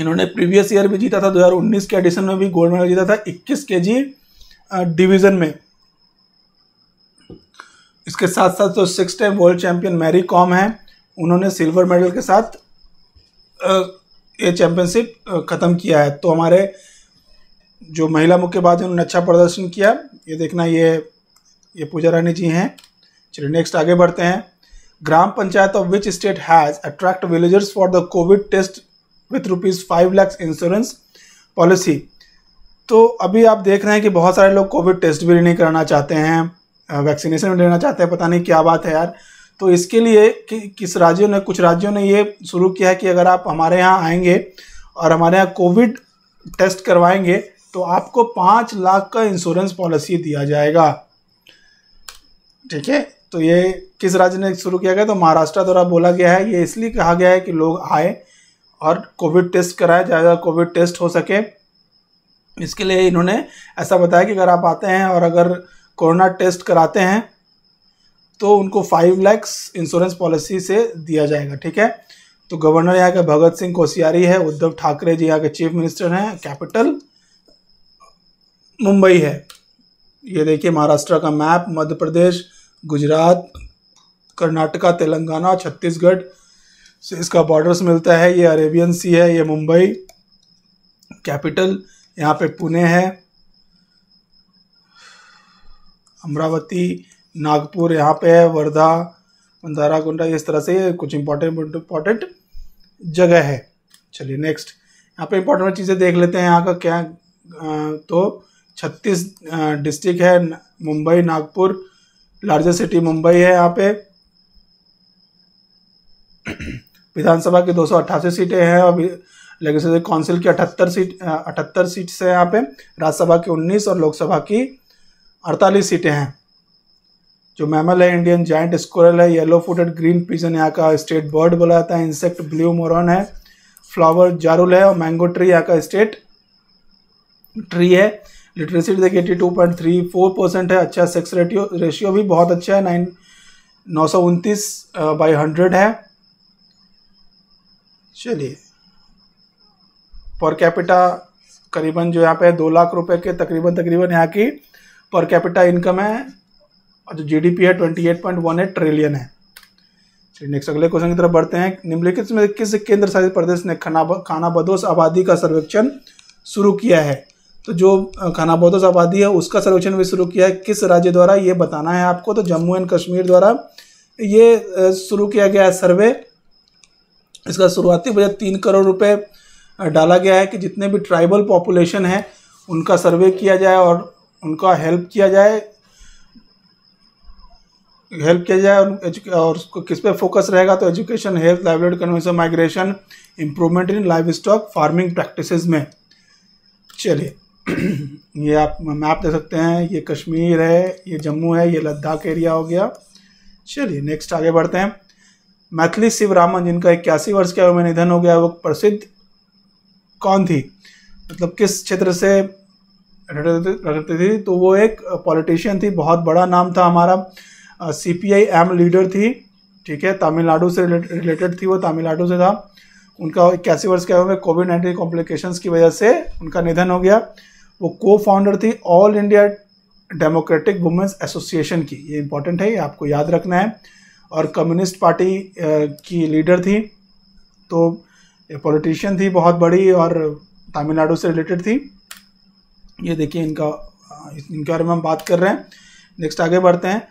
इन्होंने प्रीवियस ईयर भी जीता था 2019 के एडिशन में भी गोल्ड मेडल जीता था 21 के जी डिविजन में इसके साथ साथ जो six time world champion Mary Kom है उन्होंने सिल्वर मेडल के साथ ये चैंपियनशिप ख़त्म किया है तो हमारे जो महिला मुक्केबाज उन्होंने अच्छा प्रदर्शन किया ये देखना ये ये पूजा रानी जी हैं चलिए नेक्स्ट आगे बढ़ते हैं gram panchayat of which state has attract villagers for the covid test with rupees five lakhs insurance policy तो अभी आप देख रहे हैं कि बहुत सारे लोग कोविड टेस्ट भी नहीं कराना चाहते हैं वैक्सीनेशन भी लेना चाहते हैं पता नहीं क्या बात है यार तो इसके लिए कि, किस राज्यों ने कुछ राज्यों ने ये शुरू किया है कि अगर आप हमारे यहाँ आएंगे और हमारे यहाँ कोविड टेस्ट करवाएंगे तो आपको पाँच लाख का इंश्योरेंस पॉलिसी दिया जाएगा ठीक है तो ये किस राज्य ने शुरू किया गया तो महाराष्ट्र द्वारा बोला गया है ये इसलिए कहा गया है कि लोग आए और कोविड टेस्ट कराए ज़्यादा कोविड टेस्ट हो सके इसके लिए इन्होंने ऐसा बताया कि अगर आप आते हैं और अगर कोरोना टेस्ट कराते हैं तो उनको फाइव लैक्स इंश्योरेंस पॉलिसी से दिया जाएगा ठीक है तो गवर्नर यहाँ के भगत सिंह कोशियारी है उद्धव ठाकरे जी यहाँ के चीफ मिनिस्टर हैं कैपिटल मुंबई है ये देखिए महाराष्ट्र का मैप मध्य प्रदेश गुजरात कर्नाटका तेलंगाना छत्तीसगढ़ से इसका बॉर्डर्स मिलता है ये अरेबियन सी है ये मुंबई कैपिटल यहाँ पे पुणे है अमरावती नागपुर यहाँ पे है वर्धा बंधारा गुंडा इस तरह से कुछ इंपॉर्टेंट इंपॉर्टेंट जगह है चलिए नेक्स्ट यहाँ पे इंपॉर्टेंट चीज़ें देख लेते हैं यहाँ का क्या तो छत्तीस डिस्ट्रिक्ट है मुंबई नागपुर लार्जेस्ट सिटी मुंबई है यहाँ पे विधानसभा की दो सीटें हैं और लेजिस्लेटिव काउंसिल की अठहत्तर सीट अठहत्तर सीट्स हैं यहाँ पे राज्यसभा की उन्नीस और लोकसभा की अड़तालीस सीटें हैं जो मैमल है इंडियन जॉइंट स्कोरल है येलो फुटेड ग्रीन पिजन यहाँ का स्टेट बर्ड बोला जाता है इंसेक्ट ब्लू मोरन है फ्लावर जारुल है और मैंगो ट्री यहाँ का स्टेट ट्री है लिटरेसी देखिए eighty two point three four percent है अच्छा सेक्स रेटियो रेशियो भी बहुत अच्छा है नाइन नौ सौ उनतीस बाई हंड्रेड है चलिए पर कैपिटा करीबन जो यहाँ पे दो लाख रुपए के तकरीबन तकरीबन यहाँ की पर कैपिटा इनकम है जो पी है एट ट्रिलियन है चलिए नेक्स्ट अगले क्वेश्चन की तरफ बढ़ते हैं निम्नलिखित में किस केंद्र शासित प्रदेश ने खाना खाना बदोश आबादी का सर्वेक्षण शुरू किया है तो जो खाना बदोश आबादी है उसका सर्वेक्षण भी शुरू किया है किस राज्य द्वारा ये बताना है आपको तो जम्मू एंड कश्मीर द्वारा ये शुरू किया गया है सर्वे इसका शुरुआती बजट तीन करोड़ रुपये डाला गया है कि जितने भी ट्राइबल पॉपुलेशन है उनका सर्वे किया जाए और उनका हेल्प किया जाए हेल्प किया जाए और, और उसको किस पे फोकस रहेगा तो education health livelihood convention migration improvement in livestock farming practice में चलिए ये आप मैप दे सकते हैं ये कश्मीर है ये जम्मू है ये लद्दाख एरिया हो गया चलिए नेक्स्ट आगे बढ़ते हैं मैथिली शिव रामन जिनका इक्यासी वर्ष के में निधन हो गया वो प्रसिद्ध कौन थी मतलब किस क्षेत्र से रखती थी तो वो एक पॉलिटिशियन थी बहुत बड़ा नाम था हमारा C P I M leader थी ठीक है तमिलनाडु से रिलेटेड थी वो तमिलनाडु से था उनका इक्यासी वर्ष के आयु में कोविड नाइन्टीन कॉम्प्लिकेशन की वजह से उनका निधन हो गया वो को फाउंडर थी All India Democratic Women's Association की ये इंपॉर्टेंट है ये आपको याद रखना है और कम्युनिस्ट पार्टी की लीडर थी तो पॉलिटिशियन थी बहुत बड़ी और तमिलनाडु से रिलेटेड थी ये देखिए इनका इनके बारे में हम बात कर रहे हैं नेक्स्ट आगे बढ़ते हैं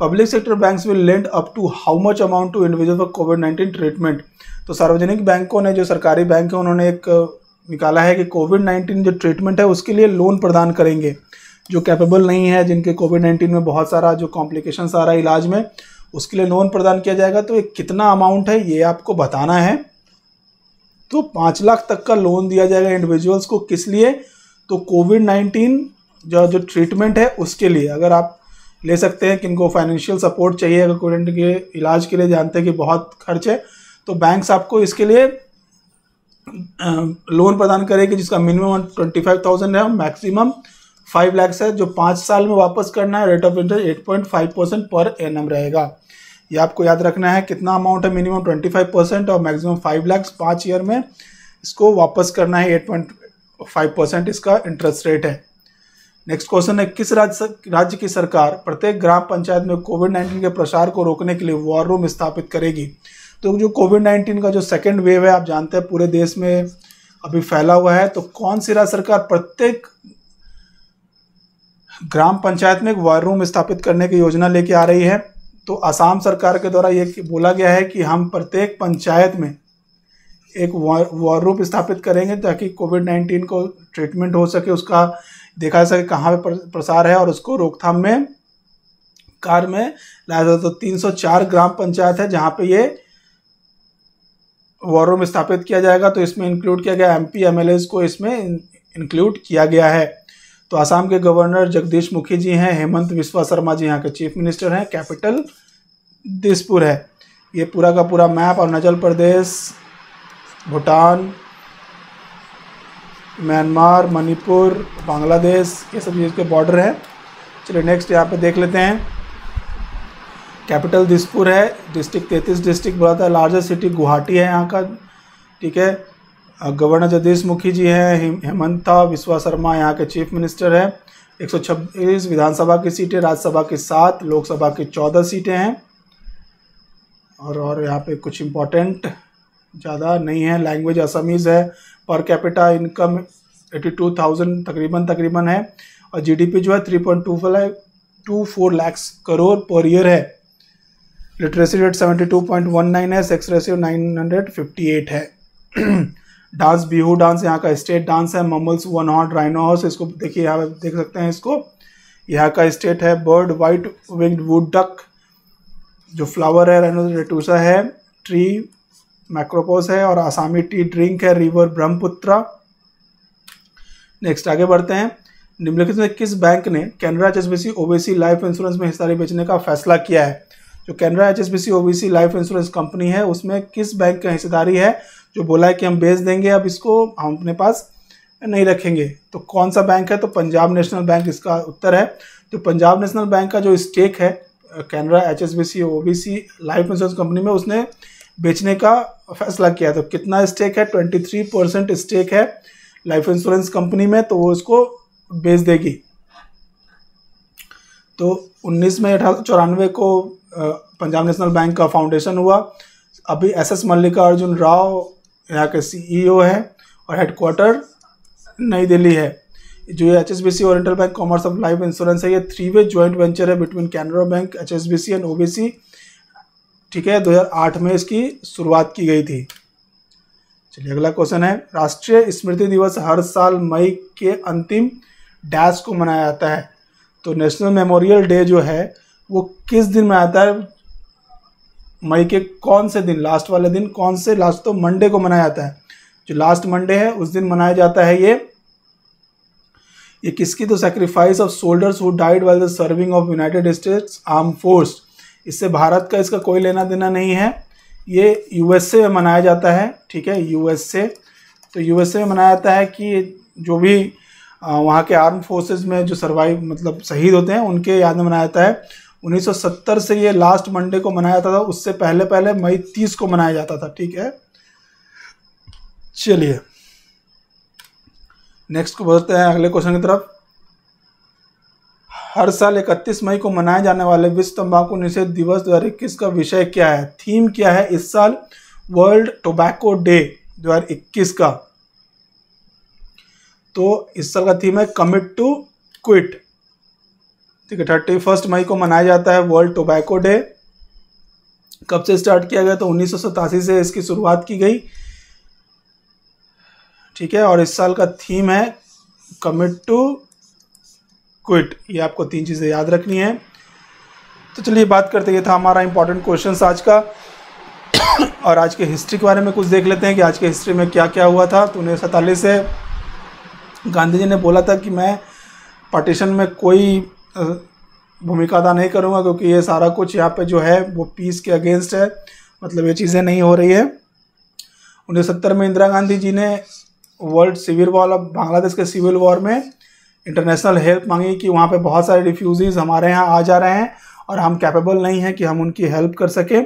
public sector banks will lend up to how much amount to individual for COVID nineteen treatment तो सार्वजनिक बैंकों ने जो सरकारी बैंक है उन्होंने एक निकाला है कि कोविड नाइन्टीन जो ट्रीटमेंट है उसके लिए लोन प्रदान करेंगे जो कैपेबल नहीं है जिनके कोविड नाइन्टीन में बहुत सारा जो कॉम्प्लिकेशंस आ रहा है इलाज में उसके लिए लोन प्रदान किया जाएगा तो ये कितना अमाउंट है ये आपको बताना है तो पाँच लाख तक का लोन दिया जाएगा इंडिविजुअल्स को किस लिए तो कोविड नाइन्टीन जो जो ट्रीटमेंट है उसके लिए अगर आप ले सकते हैं किनको फाइनेंशियल सपोर्ट चाहिए अगर स्टूडेंट के इलाज के लिए जानते हैं कि बहुत खर्च है तो बैंक्स आपको इसके लिए लोन प्रदान करेगी जिसका मिनिमम ट्वेंटी फाइव थाउजेंड है मैक्सिमम फाइव लैक्स है जो पाँच साल में वापस करना है rate of interest at point five percent पर एन रहेगा ये आपको याद रखना है कितना अमाउंट है मिनिमम ट्वेंटी फाइव परसेंट और मैक्सिमम फाइव लैक्स पाँच ईयर में इसको वापस करना है एट पॉइंट फाइव परसेंट इसका इंटरेस्ट रेट है नेक्स्ट क्वेश्चन है किस राज्य राज्य की सरकार प्रत्येक ग्राम पंचायत में कोविड नाइन्टीन के प्रसार को रोकने के लिए वॉर रूम स्थापित करेगी तो जो कोविड नाइन्टीन का जो सेकेंड वेव है आप जानते हैं पूरे देश में अभी फैला हुआ है तो कौन सी राज्य सरकार प्रत्येक ग्राम पंचायत में एक वॉर रूम स्थापित करने की योजना लेके आ रही है तो आसाम सरकार के द्वारा ये बोला गया है कि हम प्रत्येक पंचायत में एक वॉर रूम स्थापित करेंगे ताकि कोविड नाइन्टीन को ट्रीटमेंट हो सके उसका देखा जा सके कहाँ पे प्रसार है और उसको रोकथाम में कार में लाया जाता तो 304 ग्राम पंचायत है जहाँ पे ये वॉर रूम स्थापित किया जाएगा तो इसमें इंक्लूड किया गया एम एमएलए को इसमें इंक्लूड किया गया है तो आसाम के गवर्नर जगदीश मुखी जी हैं हेमंत विश्वा शर्मा जी यहाँ के चीफ मिनिस्टर हैं कैपिटल दिसपुर है ये पूरा का पूरा मैप अरुणाचल प्रदेश भूटान म्यांमार मणिपुर बांग्लादेश ये सब चीज़ के बॉर्डर हैं चलिए नेक्स्ट यहाँ पे देख लेते हैं कैपिटल दिसपुर है डिस्ट्रिक्ट तैतीस डिस्ट्रिक्ट बोला था लार्जेस्ट सिटी गुवाहाटी है यहाँ का ठीक है गवर्नर जगदीश मुखी जी हैं हेमंता विश्वा शर्मा यहाँ के चीफ मिनिस्टर है एक सौ छब्बीस विधानसभा की सीटें राज्यसभा की सात लोकसभा की चौदह सीटें हैं और और यहाँ पे कुछ इम्पोर्टेंट ज़्यादा नहीं है लैंग्वेज असमीज़ है per capita income eighty two thousand तकरीबन तकरीबन है और जीडीपी जो है three point two five two four lakhs crore per year है literacy rate seventy two point one nine है sex ratio nine hundred fifty eight है डांस बिहू डांस यहाँ का स्टेट डांस है ममल्स वन हॉट राइनो हाउस इसको देखिए यहाँ देख सकते हैं इसको यहाँ का स्टेट है bird white winged wood duck जो फ्लावर है रेनोरेटूसा है ट्री मैक्रोपोस है और आसामी टी ड्रिंक है रिवर ब्रह्मपुत्र नेक्स्ट आगे बढ़ते हैं निम्नलिखित में किस बैंक ने Canara HSBC OBC life insurance में हिस्सारी बेचने का फैसला किया है जो Canara HSBC OBC life insurance company है उसमें किस बैंक का हिस्सेदारी है जो बोला है कि हम बेच देंगे अब इसको हम अपने पास नहीं रखेंगे तो कौन सा बैंक है तो पंजाब नेशनल बैंक इसका उत्तर है तो पंजाब नेशनल बैंक का जो स्टेक है Canara H S B C O B C life insurance company में उसने बेचने का फैसला किया तो कितना स्टेक है ट्वेंटी थ्री परसेंट स्टेक है लाइफ इंश्योरेंस कंपनी में तो वो इसको बेच देगी तो 19 में अठारह चौरानवे को पंजाब नेशनल बैंक का फाउंडेशन हुआ अभी एस एस मल्लिकार्जुन राव यहाँ के सीईओ e है और हेडक्वार्टर नई दिल्ली है जो ये H S B C oriental bank commerce of life insurance है ये थ्री वे ज्वाइंट वेंचर है between Canara bank H S B C and O B C ठीक है 2008 में इसकी शुरुआत की गई थी चलिए अगला क्वेश्चन है राष्ट्रीय स्मृति दिवस हर साल मई के अंतिम डैश को मनाया जाता है तो नेशनल मेमोरियल डे जो है वो किस दिन में आता है मई के कौन से दिन लास्ट वाले दिन कौन से लास्ट तो मंडे को मनाया जाता है जो लास्ट मंडे है उस दिन मनाया जाता है ये ये किसकी तो sacrifice of soldiers who died while the serving of United States arm force इससे भारत का इसका कोई लेना देना नहीं है ये यूएसए में मनाया जाता है ठीक है यूएसए तो यूएसए में मनाया जाता है कि जो भी वहाँ के आर्म फोर्सेज में जो सर्वाइव मतलब शहीद होते हैं उनके याद में मनाया जाता है 1970 से ये लास्ट मंडे को मनाया जाता था उससे पहले पहले मई तीस को मनाया जाता था ठीक है चलिए नेक्स्ट को बोलते हैं अगले क्वेश्चन की तरफ हर साल 31 मई को मनाए जाने वाले विश्व तंबाकू निषेध दिवस दो का विषय क्या है थीम क्या है इस साल वर्ल्ड टोबैको डे दो का तो इस साल का थीम है कमिट टू क्विट ठीक है थर्टी फर्स्ट मई को मनाया जाता है वर्ल्ड टोबैको डे कब से स्टार्ट किया गया तो उन्नीस से इसकी शुरुआत की गई ठीक है और इस साल का थीम है कमिट टू क्विट ये आपको तीन चीज़ें याद रखनी है तो चलिए बात करते ये था हमारा इंपॉर्टेंट क्वेश्चन आज का और आज के हिस्ट्री के बारे में कुछ देख लेते हैं कि आज के हिस्ट्री में क्या क्या हुआ था तो उन्नीस सैंतालीस से गांधी जी ने बोला था कि मैं पार्टीशन में कोई भूमिका अदा नहीं करूँगा क्योंकि ये सारा कुछ यहाँ पे जो है वो पीस के अगेंस्ट है मतलब ये चीज़ें नहीं हो रही है उन्नीस सत्तर में इंदिरा गांधी जी ने वर्ल्ड सिविल वॉर बांग्लादेश के सिविल वॉर में इंटरनेशनल हेल्प मांगी कि वहाँ पे बहुत सारे रिफ्यूज़ीज़ हमारे यहाँ आ जा रहे हैं और हम कैपेबल नहीं हैं कि हम उनकी हेल्प कर सकें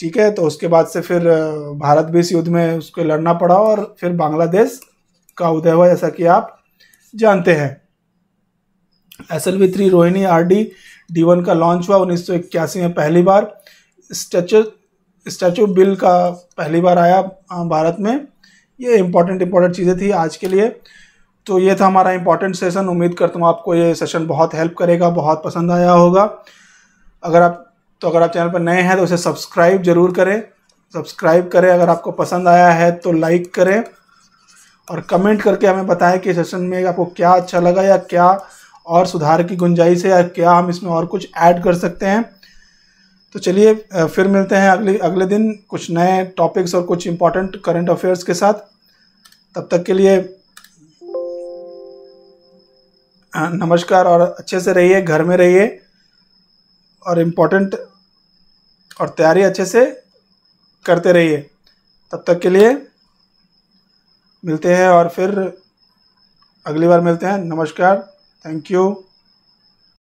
ठीक है तो उसके बाद से फिर भारत भी इस युद्ध में उसको लड़ना पड़ा और फिर बांग्लादेश का उदय हुआ जैसा कि आप जानते हैं S L V three Rohini R D D one का लॉन्च हुआ उन्नीस सौ इक्यासी में पहली बार स्टैचू स्टैचू बिल का पहली बार आया भारत में ये इम्पोर्टेंट इम्पोर्टेंट चीज़ें थी आज के लिए तो ये था हमारा इंपॉर्टेंट सेशन उम्मीद करता हूँ आपको ये सेशन बहुत हेल्प करेगा बहुत पसंद आया होगा अगर आप तो अगर आप चैनल पर नए हैं तो उसे सब्सक्राइब जरूर करें सब्सक्राइब करें अगर आपको पसंद आया है तो लाइक करें और कमेंट करके हमें बताएं कि सेशन में आपको क्या अच्छा लगा या क्या और सुधार की गुंजाइश है या क्या हम इसमें और कुछ ऐड कर सकते हैं तो चलिए फिर मिलते हैं अगले अगले दिन कुछ नए टॉपिक्स और कुछ इंपॉर्टेंट करंट अफेयर्स के साथ तब तक के लिए हाँ, नमस्कार और अच्छे से रहिए घर में रहिए और इम्पोर्टेंट और तैयारी अच्छे से करते रहिए तब तक के लिए मिलते हैं और फिर अगली बार मिलते हैं नमस्कार थैंक यू